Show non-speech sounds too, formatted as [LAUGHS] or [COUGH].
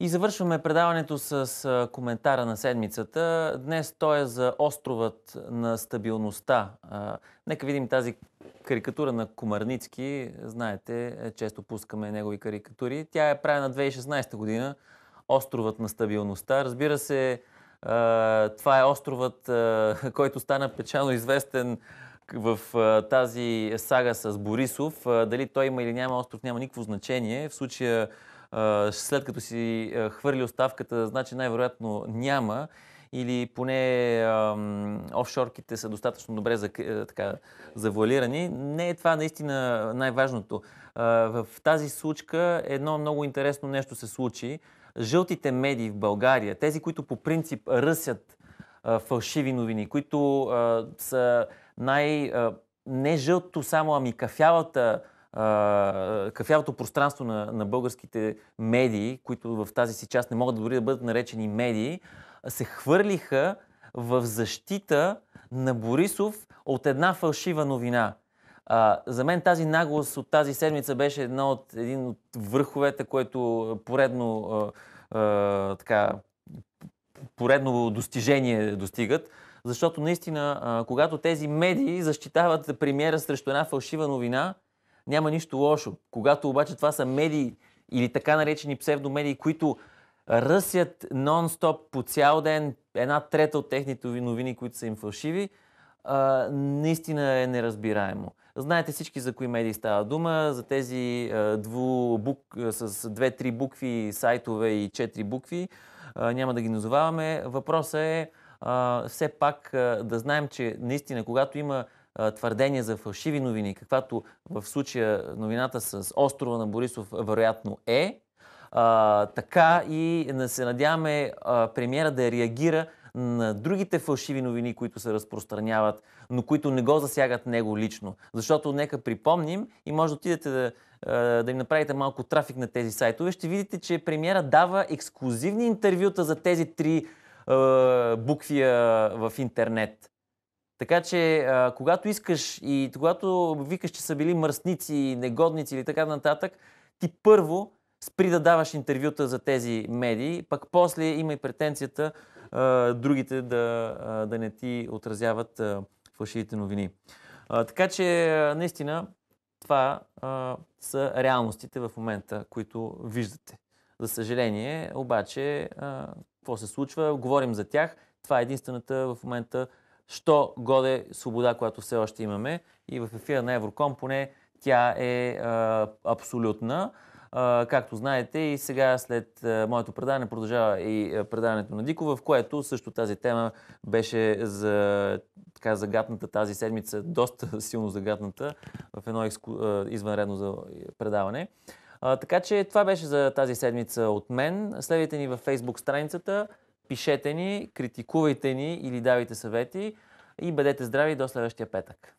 И завършваме предаването с коментара на седмицата. Днес той е за островът на стабилността. Нека видим тази карикатура на Комарницки. Знаете, е, често пускаме негови карикатури. Тя е правена 2016 година. Островът на стабилността. Разбира се, това е островът, [LAUGHS] който стана печално известен в тази сага с Борисов. Дали той има или няма остров, няма никакво значение. В случая след като си хвърли оставката, значи най-вероятно няма или поне ам, офшорките са достатъчно добре за, така, завуалирани. Не е това наистина най-важното. А, в тази случка едно много интересно нещо се случи. Жълтите медии в България, тези, които по принцип ръсят а, фалшиви новини, които а, са най- не жълто само, ами кафявата кафявото пространство на, на българските медии, които в тази си част не могат дори да бъдат наречени медии, се хвърлиха в защита на Борисов от една фалшива новина. А, за мен тази наглост от тази седмица беше една от, един от върховете, което поредно, а, а, така, поредно достижение достигат. Защото наистина, а, когато тези медии защитават премиера срещу една фалшива новина, няма нищо лошо. Когато обаче това са медии или така наречени псевдомедии, които ръсят нон-стоп по цял ден една трета от техните новини, които са им фалшиви, а, наистина е неразбираемо. Знаете всички за кои медии става дума, за тези а, двубук, а, с две-три букви сайтове и четири букви. А, няма да ги назоваваме. Въпросът е а, все пак а, да знаем, че наистина, когато има твърдения за фалшиви новини, каквато в случая новината с острова на Борисов вероятно е, а, така и се надяваме а, премиера да реагира на другите фалшиви новини, които се разпространяват, но които не го засягат него лично. Защото нека припомним и може да отидете да, да им направите малко трафик на тези сайтове, ще видите, че премиера дава ексклюзивни интервюта за тези три е, буквия в интернет. Така че, а, когато искаш и когато викаш, че са били мръсници, негодници или така нататък, ти първо спри да даваш интервюта за тези медии, пък после има и претенцията а, другите да, а, да не ти отразяват а, фалшивите новини. А, така че, а, наистина, това а, са реалностите в момента, които виждате. За съжаление, обаче, а, какво се случва? Говорим за тях. Това е единствената в момента що годе свобода, която все още имаме. И в ефира на Евроком поне тя е а, абсолютна. А, както знаете, и сега след а, моето предаване продължава и предаването на Дико, в което също тази тема беше за, така загатната тази седмица, [LAUGHS] доста силно загатната в едно екску... извънредно за предаване. така че това беше за тази седмица от мен. Следвайте ни във Facebook страницата. Пишете ни, критикувайте ни или давайте съвети и бъдете здрави до следващия петък.